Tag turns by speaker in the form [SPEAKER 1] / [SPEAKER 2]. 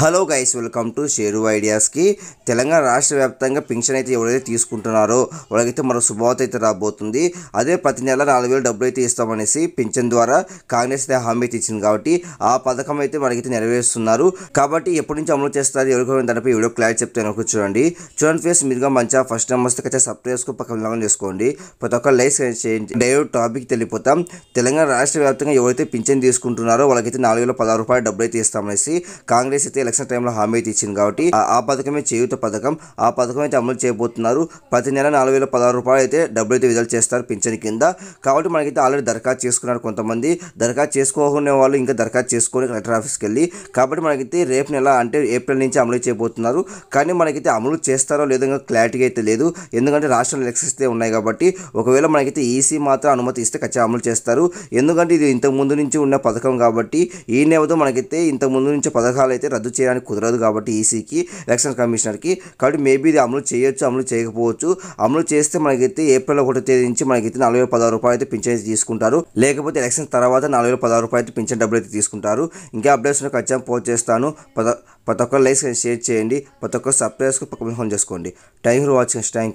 [SPEAKER 1] hello guys welcome to share ఐడియాస్కి తెలంగాణ రాష్ట్ర వ్యాప్తంగా పెన్షన్ అయితే ఎవరైతే తీసుకుంటున్నారో వాళ్ళకైతే మరో శుభవార్త అయితే రాబోతుంది అదే ప్రతి నెల నాలుగు వేలు డబ్బులు అయితే ఇస్తామనేసి పెన్షన్ ద్వారా కాంగ్రెస్ అయితే హామీ అయితే ఇచ్చింది కాబట్టి ఆ పథకం అయితే మనకైతే నెరవేరుస్తున్నారు కాబట్టి ఎప్పటి నుంచి అమలు చేస్తారు ఎవరికైనా దానిపై ఎవరో క్లారిటీ చెప్తే ఒకటి చూడండి చూడండి ఫేస్ మీరుగా మంచిగా ఫస్ట్ నెంబర్స్ అయితే సబ్స్క్రైబ్ చేసుకో పక్కన చేసుకోండి ప్రతి ఒక్క లైఫ్ చేయండి డైరెక్ట్ టాపిక్ తెలిపోతాం తెలంగాణ రాష్ట్ర వ్యాప్తంగా ఎవరైతే పింఛన్ తీసుకుంటున్నారో వాళ్ళకైతే నాలుగు వేల పదహారు రూపాయలు డబ్బులు అయితే ఇస్తామనేసి కాంగ్రెస్ అయితే ఎలక్షన్ టైంలో హామీ అయితే ఇచ్చింది కాబట్టి ఆ పథకమే చేయుత పథకం ఆ పథకం అయితే అమలు చేయబోతున్నారు ప్రతి నెల నాలుగు వేల పదహారు రూపాయలు అయితే డబ్బులు అయితే విడుదల చేస్తారు పింఛన్ కింద కాబట్టి మనకైతే ఆల్రెడీ దరఖాస్తు చేసుకున్నారు కొంతమంది దరఖాస్తు చేసుకోకునే వాళ్ళు ఇంకా దరఖాస్తు చేసుకొని కలెక్టర్ ఆఫీస్కి వెళ్ళి కాబట్టి మనకైతే రేపు నెల అంటే ఏప్రిల్ నుంచి అమలు చేయబోతున్నారు కానీ మనకైతే అమలు చేస్తారో లేదో క్లారిటీ అయితే లేదు ఎందుకంటే రాష్ట్రంలో ఎలక్షన్స్ అయితే ఉన్నాయి కాబట్టి ఒకవేళ మనకైతే ఈసీ మాత్రం అనుమతి ఇస్తే ఖచ్చితంగా అమలు చేస్తారు ఎందుకంటే ఇది ఇంతకు ముందు నుంచి ఉన్న పథకం కాబట్టి ఈ నేవతో మనకైతే ఇంతకు ముందు నుంచి పథకాలు అయితే రద్దు చేయడానికి కుదరదు కాబట్టి ఈసీకి ఎలక్షన్ కమిషనర్కి కాబట్టి మేబీ ఇది అమలు చేయొచ్చు అమలు చేయకపోవచ్చు అమలు చేస్తే మనకైతే ఏప్రిల్ ఒకటో తేదీ నుంచి మనకైతే నాలుగు వేల పదహారు రూపాయలు అయితే పింఛన్ తీసుకుంటారు లేకపోతే ఎలక్షన్ తర్వాత నాలుగు వేల పదహారు రూపాయలు పింఛన్ డబ్బులు అయితే తీసుకుంటారు ఇంకా అప్డేట్స్ ఖచ్చితంగా పోస్ట్ చేస్తాను ప్రతి ఒక్కరు లైక్స్ షేర్ చేయండి ప్రతి ఒక్కరు సబ్స్క్రైబ్స్ పక్క ఫోన్ చేసుకోండి థ్యాంక్ యూ వాచింగ్ థ్యాంక్